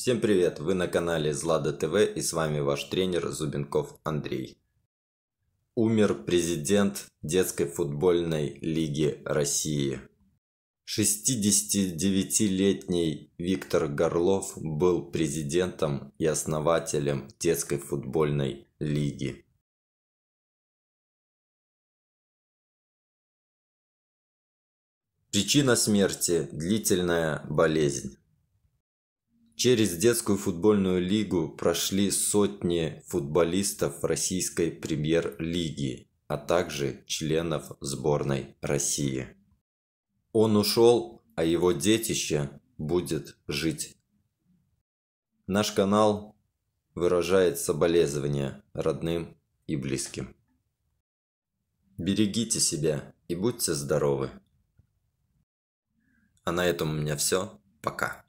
Всем привет! Вы на канале Злада ТВ и с вами ваш тренер Зубенков Андрей. Умер президент детской футбольной лиги России. 69-летний Виктор Горлов был президентом и основателем детской футбольной лиги. Причина смерти – длительная болезнь. Через детскую футбольную лигу прошли сотни футболистов российской премьер-лиги, а также членов сборной России. Он ушел, а его детище будет жить. Наш канал выражает соболезнования родным и близким. Берегите себя и будьте здоровы. А на этом у меня все. Пока.